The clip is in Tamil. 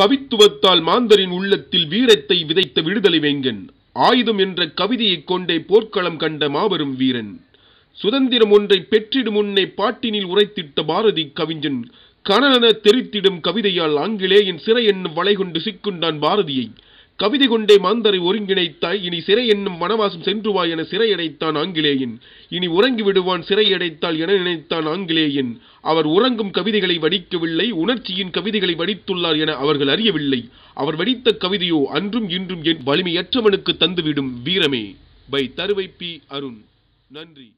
கவித்துவத்தால் மாந்தரின் உள்ளத்தில் வீரத்தை விதைத்த விடுதலை வேங்கன் ஆயுதம் என்ற கவிதையைக் கொண்டே போர்க்களம் கண்ட மாபெரும் வீரன் சுதந்திரம் ஒன்றை பெற்றிடும் முன்னே பாட்டினில் உரைத்திட்ட பாரதி கவிஞன் கனலென தெரித்திடும் கவிதையால் ஆங்கிலேயின் சிறை என்னும் வளைகொண்டு சிக்குண்டான் பாரதியை கவிதை கொண்டே மாந்தரை ஒருங்கிணைத்தாய் இனி சிறை என்னும் வனவாசம் சென்றுவாய் என சிறையடைத்தான் ஆங்கிலேயன் இனி உறங்கி விடுவான் சிறையடைத்தாள் என நினைத்தான் ஆங்கிலேயன் அவர் உறங்கும் கவிதைகளை வடிக்கவில்லை உணர்ச்சியின் கவிதைகளை வடித்துள்ளார் என அவர்கள் அறியவில்லை அவர் வடித்த கவிதையோ அன்றும் இன்றும் என் வலிமையற்றவனுக்கு தந்துவிடும் வீரமே பை தருவை பி அருண் நன்றி